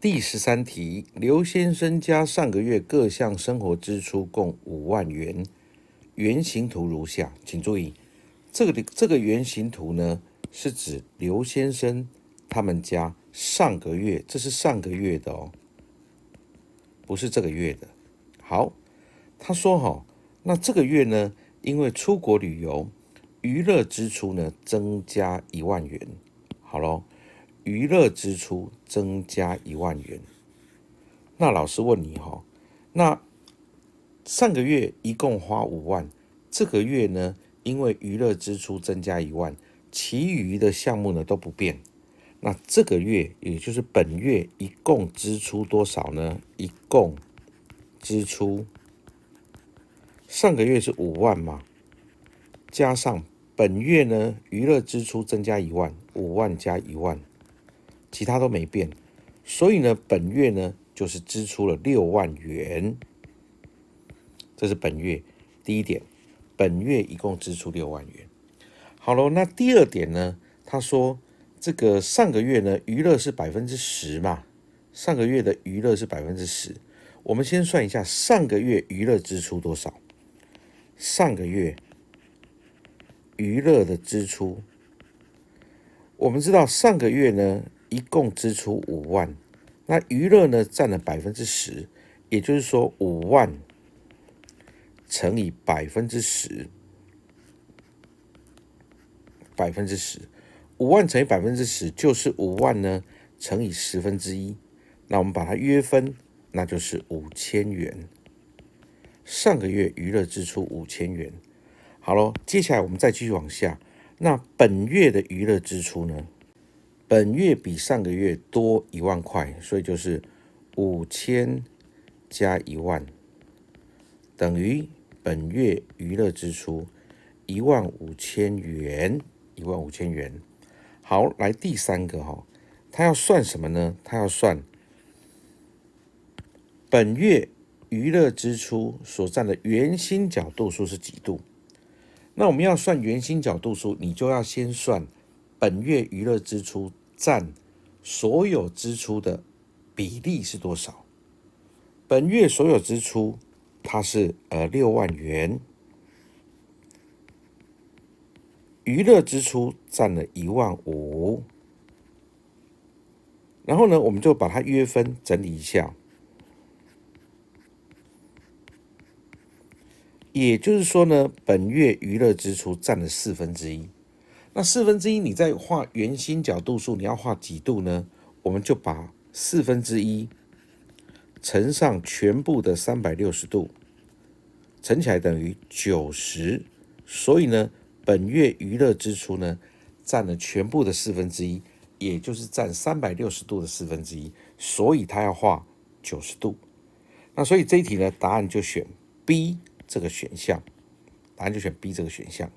第十三题，刘先生家上个月各项生活支出共五万元，原型图如下，请注意，这个这个原型图呢，是指刘先生他们家上个月，这是上个月的哦，不是这个月的。好，他说哈，那这个月呢，因为出国旅游，娱乐支出呢增加一万元，好喽。娱乐支出增加一万元，那老师问你哈，那上个月一共花五万，这个月呢，因为娱乐支出增加一万，其余的项目呢都不变，那这个月也就是本月一共支出多少呢？一共支出上个月是五万嘛，加上本月呢娱乐支出增加一万，五万加一万。其他都没变，所以呢，本月呢就是支出了六万元，这是本月第一点。本月一共支出六万元。好了，那第二点呢？他说这个上个月呢，娱乐是百分之十嘛？上个月的娱乐是百分之十。我们先算一下上个月娱乐支出多少。上个月娱乐的支出，我们知道上个月呢。一共支出五万，那娱乐呢占了百分之十，也就是说五万乘以百分之十，百分之十，五万乘以百分之十就是五万呢乘以十分之一，那我们把它约分，那就是五千元。上个月娱乐支出五千元，好了，接下来我们再继续往下，那本月的娱乐支出呢？本月比上个月多一万块，所以就是五千加一万等于本月娱乐支出一万五千元。一万五千元。好，来第三个哈，他要算什么呢？他要算本月娱乐支出所占的圆心角度数是几度？那我们要算圆心角度数，你就要先算本月娱乐支出。占所有支出的比例是多少？本月所有支出它是呃六万元，娱乐支出占了一万五，然后呢，我们就把它约分整理一下，也就是说呢，本月娱乐支出占了四分之一。那四分之一，你在画圆心角度数，你要画几度呢？我们就把四分之一乘上全部的三百六十度，乘起来等于九十。所以呢，本月娱乐支出呢，占了全部的四分之一，也就是占三百六十度的四分之一，所以他要画九十度。那所以这一题呢，答案就选 B 这个选项，答案就选 B 这个选项。